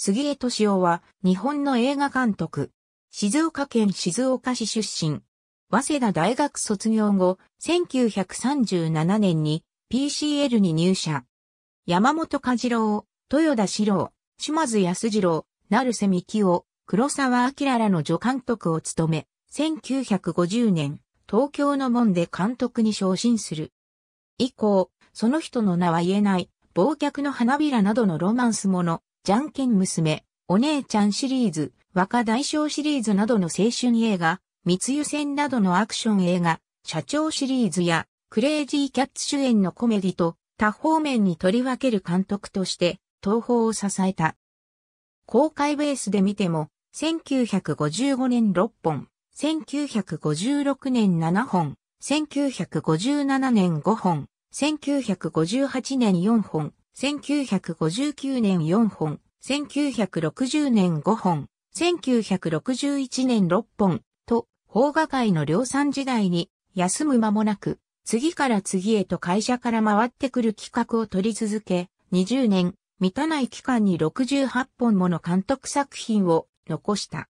杉江敏夫は日本の映画監督。静岡県静岡市出身。早稲田大学卒業後、1937年に PCL に入社。山本和次郎、豊田史郎、島津康次郎、成瀬希夫、黒沢明らの助監督を務め、1950年、東京の門で監督に昇進する。以降、その人の名は言えない、忘却の花びらなどのロマンスもの、じゃんけん娘、お姉ちゃんシリーズ、若大将シリーズなどの青春映画、密輸船などのアクション映画、社長シリーズや、クレイジーキャッツ主演のコメディと、多方面に取り分ける監督として、東宝を支えた。公開ベースで見ても、1955年6本、1956年7本、1957年5本、1958年4本、1959年4本、1960年5本、1961年6本と、邦画界の量産時代に休む間もなく、次から次へと会社から回ってくる企画を取り続け、20年、満たない期間に68本もの監督作品を残した。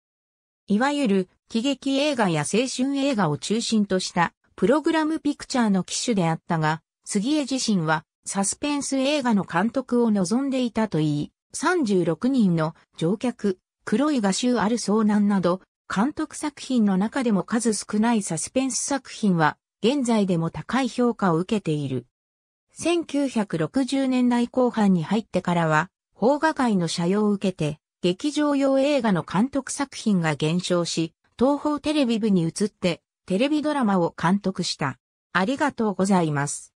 いわゆる喜劇映画や青春映画を中心としたプログラムピクチャーの機種であったが、杉江自身はサスペンス映画の監督を望んでいたといい、36人の乗客、黒い画集ある遭難など、監督作品の中でも数少ないサスペンス作品は、現在でも高い評価を受けている。1960年代後半に入ってからは、邦画界の社用を受けて、劇場用映画の監督作品が減少し、東方テレビ部に移って、テレビドラマを監督した。ありがとうございます。